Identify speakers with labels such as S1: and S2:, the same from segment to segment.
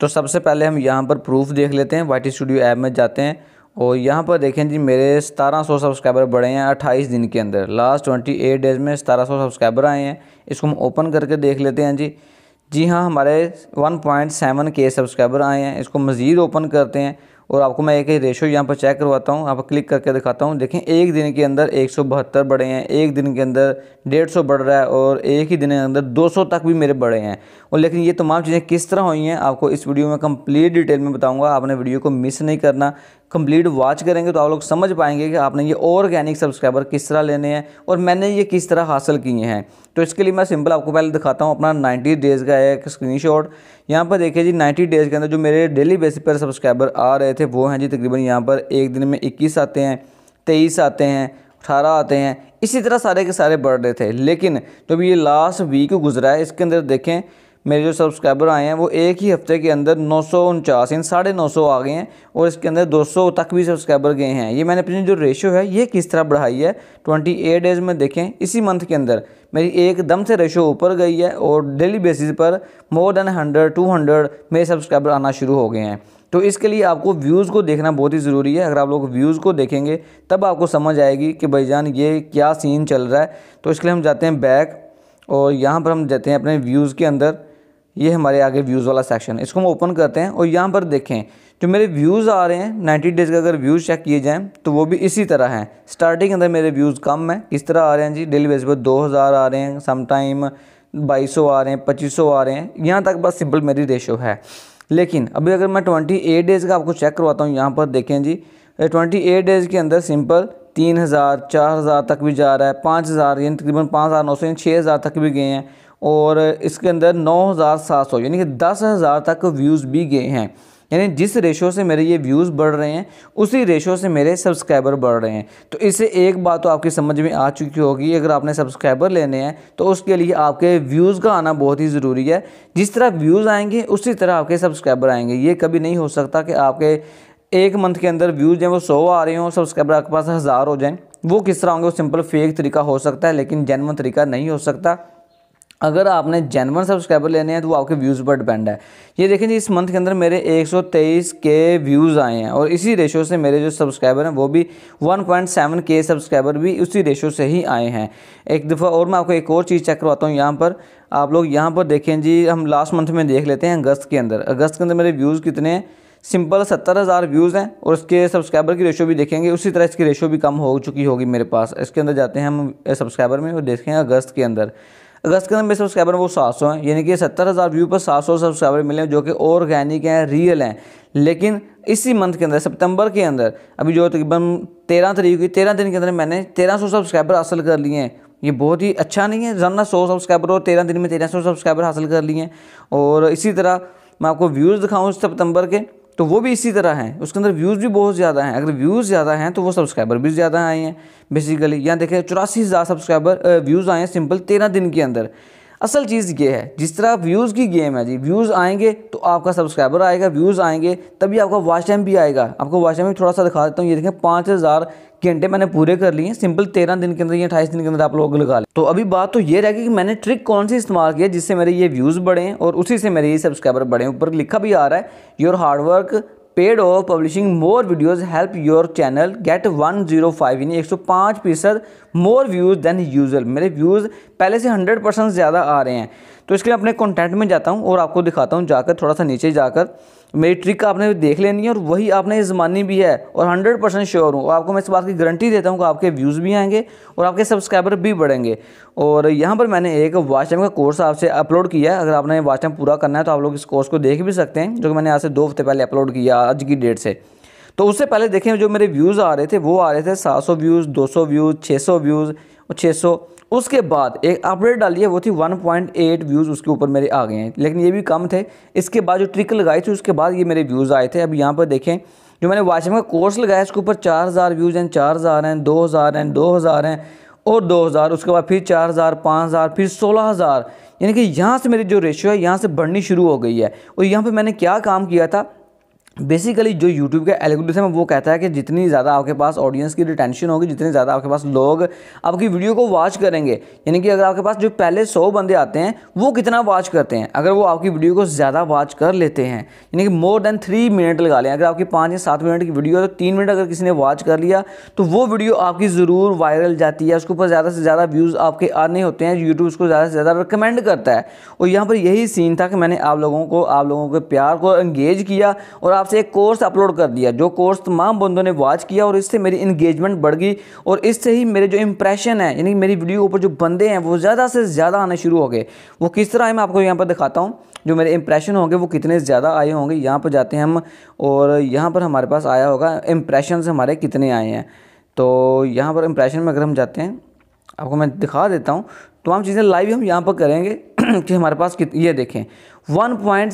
S1: तो सबसे पहले हम यहाँ पर प्रूफ देख लेते हैं वाई स्टूडियो ऐप में जाते हैं और यहाँ पर देखें जी मेरे 1700 सब्सक्राइबर बढ़े हैं 28 दिन के अंदर लास्ट 28 डेज़ में 1700 सब्सक्राइबर आए हैं इसको हम ओपन करके देख लेते हैं जी जी हाँ हमारे 1.7 के सब्सक्राइबर आए हैं इसको मज़ीद ओपन करते हैं और आपको मैं एक ही रेशो यहाँ पर चेक करवाता हूँ यहाँ पर क्लिक करके दिखाता हूँ देखें एक दिन के अंदर एक सौ बहत्तर बढ़े हैं एक दिन के अंदर डेढ़ सौ बढ़ रहा है और एक ही दिन के अंदर दो सौ तक भी मेरे बढ़े हैं और लेकिन ये तमाम चीज़ें किस तरह हुई हैं आपको इस वीडियो में कंप्लीट डिटेल में बताऊँगा आपने वीडियो को मिस नहीं करना कंप्लीट वॉच करेंगे तो आप लोग समझ पाएंगे कि आपने ये ऑर्गेनिक सब्सक्राइबर किस तरह लेने हैं और मैंने ये किस तरह हासिल किए हैं तो इसके लिए मैं सिंपल आपको पहले दिखाता हूँ अपना 90 डेज़ का एक स्क्रीन शॉट यहाँ पर देखिए जी 90 डेज़ के अंदर जो मेरे डेली बेसिस पर सब्सक्राइबर आ रहे थे वो हैं जी तकरीबन यहाँ पर एक दिन में इक्कीस आते हैं तेईस आते हैं अठारह आते हैं इसी तरह सारे के सारे बढ़ रहे थे लेकिन जब ये लास्ट वीक गुजरा है इसके अंदर देखें मेरे जो सब्सक्राइबर आए हैं वो एक ही हफ्ते के अंदर नौ सौ उनचास इन साढ़े नौ सौ आ गए हैं और इसके अंदर दो सौ तक भी सब्सक्राइबर गए हैं ये मैंने अपनी जो रेशो है ये किस तरह बढ़ाई है ट्वेंटी एट डेज़ में देखें इसी मंथ के अंदर मेरी एकदम से रेशो ऊपर गई है और डेली बेसिस पर more than hundred two hundred मेरे सब्सक्राइबर आना शुरू हो गए हैं तो इसके लिए आपको व्यूज़ को देखना बहुत ही ज़रूरी है अगर आप लोग व्यूज़ को देखेंगे तब आपको समझ आएगी कि भाई जान ये क्या सीन चल रहा है तो इसके लिए हम जाते हैं बैक और यहाँ पर हम जाते हैं अपने व्यूज़ के अंदर ये हमारे आगे व्यूज़ वाला सेक्शन है इसको हम ओपन करते हैं और यहाँ पर देखें जो मेरे व्यूज़ आ रहे हैं 90 डेज़ का अगर व्यूज़ चेक किए जाएँ तो वो भी इसी तरह हैं स्टार्टिंग अंदर मेरे व्यूज़ कम हैं इस तरह आ रहे हैं जी डेली बेस पर दो हज़ार आ रहे हैं समटाइम बाईस आ रहे हैं पच्चीस आ रहे हैं यहाँ तक बस सिंपल मेरी रेशो है लेकिन अभी अगर मैं ट्वेंटी एट डेज़ का आपको चेक करवाता हूँ यहाँ पर देखें जी ट्वेंटी एट डेज़ के अंदर सिंपल तीन हज़ार चार हज़ार तक भी जा रहा है पाँच हज़ार यानी तकरीबन पाँच हज़ार नौ सौ यानी छः हज़ार तक भी गए हैं और इसके अंदर 9700 यानी कि 10000 तक व्यूज़ भी गए हैं यानी जिस रेशो से मेरे ये व्यूज़ बढ़ रहे हैं उसी रेशो से मेरे सब्सक्राइबर बढ़ रहे हैं तो इससे एक बात तो आपकी समझ में आ चुकी होगी अगर आपने सब्सक्राइबर लेने हैं तो उसके लिए आपके व्यूज़ का आना बहुत ही ज़रूरी है जिस तरह व्यूज़ आएंगे उसी तरह आपके सब्सक्राइबर आएंगे ये कभी नहीं हो सकता कि आपके एक मंथ के अंदर व्यूज़ हैं वो सौ आ रहे हों सब्सक्राइबर आपके पास हज़ार हो जाएँ वो किस तरह होंगे वो सिंपल फेक तरीका हो सकता है लेकिन जैनवन तरीका नहीं हो सकता अगर आपने जेनवन सब्सक्राइबर लेने हैं तो वो आपके व्यूज़ पर डिपेंड है ये देखें जी इस मंथ के अंदर मेरे 123 के व्यूज़ आए हैं और इसी रेशो से मेरे जो सब्सक्राइबर हैं वो भी 1.7 के सब्सक्राइबर भी उसी रेशो से ही आए हैं एक दफ़ा और मैं आपको एक और चीज़ चेक करवाता हूँ यहाँ पर आप लोग यहाँ पर देखें जी हम लास्ट मंथ में देख लेते हैं अगस्त के अंदर अगस्त के अंदर मेरे व्यूज़ कितने हैं सिंपल सत्तर हज़ार व्यूज़ हैं और इसके सब्सक्राइबर की रेशो भी देखेंगे उसी तरह इसकी रेशो भी कम हो चुकी होगी मेरे पास इसके अंदर जाते हैं हम सब्सक्राइबर में और देखें अगस्त के अंदर अगस्त के अंदर मेरे सब्सक्राइबर वो सात सौ हैं यानी कि सत्तर हज़ार व्यू पर सात सौ सब्सक्राइबर मिले हैं जो कि ऑर्गेनिक हैं रियल हैं लेकिन इसी मंथ के अंदर सितंबर के अंदर अभी जो तकरीबन तेरह तरीक की तेरह दिन के अंदर मैंने तेरह सौ सब्सक्राइबर हासिल कर लिए हैं ये बहुत ही अच्छा नहीं है जानना सौ सब्सक्राइबर और तेरह दिन में तेरह सौ सब्सक्राइबर हासिल कर लिए हैं और इसी तरह मैं आपको व्यूज़ दिखाऊँ सितंबर के तो वो भी इसी तरह हैं उसके अंदर व्यूज़ भी बहुत ज़्यादा हैं अगर व्यूज़ ज़्यादा हैं तो वो सब्सक्राइबर भी ज़्यादा आए हैं बेसिकली यहाँ देखें चौरासी हज़ार सब्सक्राइबर व्यूज़ आए हैं सिंपल तेरह दिन के अंदर असल चीज़ ये है जिस तरह व्यूज़ की गेम है जी व्यूज़ आएंगे तो आपका सब्सक्राइबर आएगा व्यूज़ आएंगे तभी आपका वॉच टाइम भी आएगा आपको वॉच टाइम भी थोड़ा सा दिखा देता हूँ ये देखें पाँच हज़ार घंटे मैंने पूरे कर लिए सिंपल तेरह दिन के अंदर या अठाईस दिन के अंदर आप लोग लगा लें तो अभी बात तो ये रह कि मैंने ट्रिक कौन सी इस्तेमाल किया जिससे मेरे ये व्यूज़ बढ़े और उसी से मेरे ये सब्सक्राइबर बढ़े ऊपर लिखा भी आ रहा है योर हार्डवर्क पेड और publishing more videos help your channel get 105 यानी एक सौ पाँच फीसद मोर व्यूज़ देन यूजल मेरे व्यूज़ पहले से हंड्रेड परसेंट ज़्यादा आ रहे हैं तो इसके लिए अपने कॉन्टेंट में जाता हूँ और आपको दिखाता हूँ जाकर थोड़ा सा नीचे जाकर मेरी ट्रिक आपने देख लेनी है और वही आपने ज़मानी भी है और हंड्रेड परसेंट श्योर हूँ आपको मैं इस बात की गारंटी देता हूँ कि आपके व्यूज़ भी आएंगे और आपके सब्सक्राइबर भी बढ़ेंगे और यहाँ पर मैंने एक वाच टाइम का कोर्स आपसे अपलोड किया है अगर आपने वाच टाइम पूरा करना है तो आप लोग इस कोर्स को देख भी सकते हैं जो कि मैंने आज से दो हफ्ते पहले अपलोड किया आज की डेट से तो उससे पहले देखें जो मेरे व्यूज़ आ रहे थे वो आ रहे थे सात व्यूज़ दो व्यूज़ छः व्यूज़ और छः उसके बाद एक अपडेट डाली है वो थी 1.8 व्यूज़ उसके ऊपर मेरे आ गए हैं लेकिन ये भी कम थे इसके बाद जो ट्रिक लगाई थी उसके बाद ये मेरे व्यूज़ आए थे अब यहाँ पर देखें जो मैंने वाशिंग का कोर्स लगाया इसके ऊपर चार हज़ार व्यूज़ हैं चार हज़ार हैं दो हज़ार हैं दो हज़ार हैं और दो हज़ार उसके बाद फिर चार हज़ार पाँच हज़ार फिर सोलह हज़ार यानी कि यहाँ से मेरी जो रेशियो है यहाँ से बढ़नी शुरू हो गई है और यहाँ पर मैंने क्या काम किया था बेसिकली जो यूट्यूब का एल्गोरिथम है वो कहता है कि जितनी ज़्यादा आपके पास ऑडियंस की रिटेंशन होगी जितने ज़्यादा आपके पास लोग आपकी वीडियो को वॉच करेंगे यानी कि अगर आपके पास जो पहले सौ बंदे आते हैं वो कितना वॉच करते हैं अगर वो आपकी वीडियो को ज़्यादा वॉच कर लेते हैं यानी कि मोर देन थ्री मिनट लगा लें अगर आपकी पाँच या सात मिनट की वीडियो है तो तीन मिनट अगर किसी ने वॉच कर लिया तो वो वीडियो आपकी ज़रूर वायरल जाती है उसके ऊपर ज़्यादा से ज़्यादा व्यूज़ आपके आने होते हैं यूट्यूब उसको ज़्यादा से ज़्यादा रिकमेंड करता है और यहाँ पर यही सीन था कि मैंने आप लोगों को आप लोगों के प्यार को एंगेज किया और आप से एक कोर्स अपलोड कर दिया जो कोर्स तमाम बंदों ने वॉच किया और इससे मेरी इंगेजमेंट बढ़ गई और इससे ही मेरे जो इंप्रेशन है यानी मेरी वीडियो ऊपर जो बंदे हैं वो ज़्यादा से ज़्यादा आने शुरू हो गए वो किस तरह है मैं आपको यहाँ पर दिखाता हूँ जो मेरे इंप्रेशन होंगे वो कितने ज़्यादा आए होंगे यहाँ पर जाते हैं हम और यहाँ पर हमारे पास आया होगा इंप्रेशन हमारे कितने आए हैं तो यहाँ पर इंप्रेशन में अगर हम जाते हैं आपको मैं दिखा देता हूँ तमाम चीज़ें लाइव हम यहाँ पर करेंगे कि हमारे पास कित ये देखें one point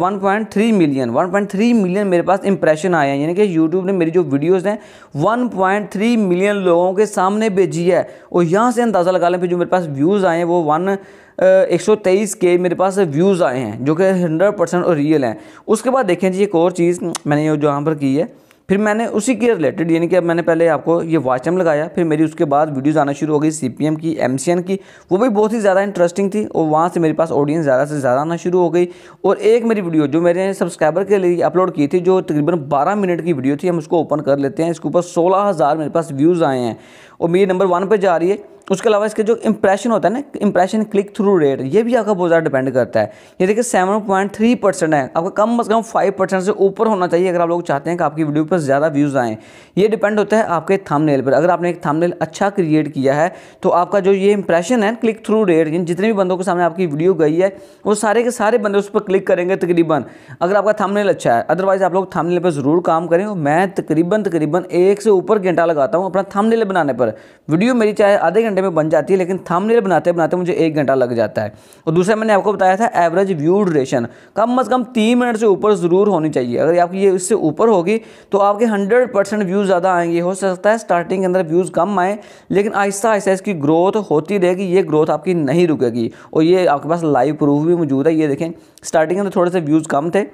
S1: one point three million one point three million मेरे पास इंप्रेशन आए हैं यानी कि यूट्यूब ने मेरी जो वीडियोस हैं वन पॉइंट थ्री मिलियन लोगों के सामने भेजी है और यहाँ से अंदाज़ा लगा लें फिर जो मेरे पास व्यूज़ आए हैं वो वन एक सौ तेईस के मेरे पास व्यूज़ आए हैं जो कि हंड्रेड परसेंट रियल हैं उसके बाद देखें जी एक और चीज़ मैंने जो यहाँ पर की है फिर मैंने उसी के रिलेटेड यानी कि अब मैंने पहले आपको ये टाइम लगाया फिर मेरी उसके बाद वीडियोज़ आना शुरू हो गई सी की एम की वो भी बहुत ही ज़्यादा इंटरेस्टिंग थी और वहाँ से मेरे पास ऑडियंस ज़्यादा से ज़्यादा आना शुरू हो गई और एक मेरी वीडियो जो मेरे सब्सक्राइबर के लिए अपलोड की थी जो तकरीबन बारह मिनट की वीडियो थी हम उसको ओपन कर लेते हैं इसके ऊपर सोलह मेरे पास व्यूज़ आए हैं और मेरी नंबर वन पर जा रही है उसके अलावा इसके जो इंप्रेशन होता है ना इंप्रेशन क्लिक थ्रू रेट ये भी आपका बहुत ज़्यादा डिपेंड करता है ये देखिए सेवन पॉइंट थ्री परसेंट है आपका कम अज़ कम फाइव परसेंट से ऊपर होना चाहिए अगर आप लोग चाहते हैं कि आपकी वीडियो पर ज़्यादा व्यूज़ आएँ ये डिपेंड होता है आपके थामनेल पर अगर आपने एक थामनेल अच्छा क्रिएट किया है तो आपका जो ये इंप्रेशन है क्लिक थ्रू रेट जितने भी बंदों के सामने आपकी वीडियो गई है वो सारे के सारे बंदे उस पर क्लिक करेंगे तकरीबन अगर आपका थामनेल अच्छा है अदरवाइज़ आप लोग थामनेल पर ज़रूर काम करें मैं तकरीबन तकरीबन एक से ऊपर घंटा लगाता हूँ अपना थामनेल बनाने पर वीडियो मेरी चाहे आधे घंटे घंटे में बन जाती है लेकिन थंबनेल बनाते बनाते मुझे एक घंटा लग जाता है और दूसरा मैंने आपको बताया था एवरेज व्यू ड्यूरेशन कम अज़ कम तीन मिनट से ऊपर ज़रूर होनी चाहिए अगर आपकी ये इससे ऊपर होगी तो आपके हंड्रेड परसेंट व्यूज़ ज़्यादा आएंगे हो सकता है स्टार्टिंग के अंदर व्यूज़ कम आए लेकिन आहिस्ता आहिस्ता इसकी ग्रोथ होती रहेगी ये ग्रोथ आपकी नहीं रुकेगी और ये आपके पास लाइव प्रूफ भी मौजूद है ये देखें स्टार्टिंग के अंदर थोड़े से व्यूज़ कम थे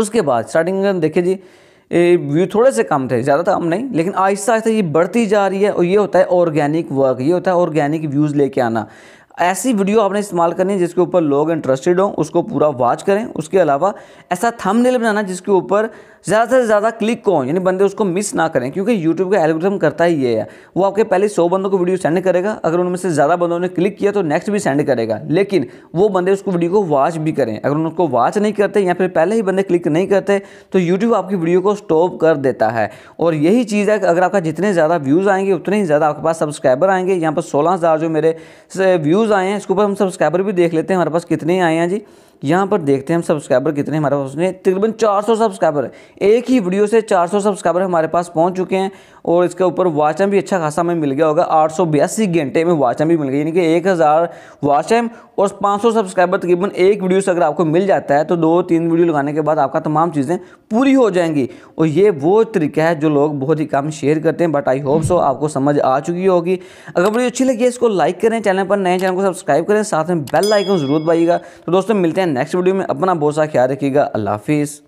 S1: उसके बाद स्टार्टिंग में देखिए जी व्यू थोड़े से कम थे ज़्यादा हम नहीं लेकिन आहिस्ता आहिस्ता ये बढ़ती जा रही है और ये होता है ऑर्गेनिक वर्क ये होता है ऑर्गेनिक व्यूज़ लेके आना ऐसी वीडियो आपने इस्तेमाल करनी है जिसके ऊपर लोग इंटरेस्टेड हों उसको पूरा वॉच करें उसके अलावा ऐसा थंबनेल बनाना जिसके ऊपर ज़्यादा से ज़्यादा क्लिक को यानी बंदे उसको मिस ना करें क्योंकि यूट्यूब का एल्गोरिथम करता ही ये है वो आपके पहले सौ बंदों को वीडियो सेंड करेगा अगर उनमें से ज़्यादा बंदों ने क्लिक किया तो नेक्स्ट भी सेंड करेगा लेकिन वो बंदे उसको वीडियो को वॉच भी करें अगर उनको वॉच नहीं करते या फिर पहले ही बंदे क्लिक नहीं करते तो यूट्यूब आपकी वीडियो को स्टॉप कर देता है और यही चीज़ है कि अगर आपका जितने ज़्यादा व्यूज़ आएंगे उतने ही ज़्यादा आपके पास सब्सक्राइबर आएंगे यहाँ पर सोलह जो मेरे व्यूज़ व्यूज़ आए हैं इसके ऊपर हम सब्सक्राइबर भी देख लेते हैं हमारे पास कितने आए हैं जी यहाँ पर देखते हैं हम सब्सक्राइबर कितने हमारे पास उसने तकरीबन 400 सब्सक्राइबर है एक ही वीडियो से 400 सब्सक्राइबर हमारे पास पहुँच चुके हैं और इसके ऊपर वॉच टाइम भी अच्छा खासा हमें मिल गया होगा आठ घंटे में वॉच टाइम भी मिल गया यानी कि एक हज़ार वॉच टाइम और 500 सब्सक्राइबर तकरीबन एक वीडियो से अगर आपको मिल जाता है तो दो तीन वीडियो लगाने के बाद आपका तमाम चीज़ें पूरी हो जाएंगी और ये वो तरीका है जो लोग बहुत ही कम शेयर करते हैं बट आई होप सो आपको समझ आ चुकी होगी अगर वीडियो अच्छी लगी इसको लाइक करें चैनल पर नए चैनल को सब्सक्राइब करें साथ में बेल आइकन जरूर पाइएगा तो दोस्तों मिलते हैं नेक्स्ट वीडियो में अपना बहुत सा ख्याल रखिएगा अल्लाह हाफिज़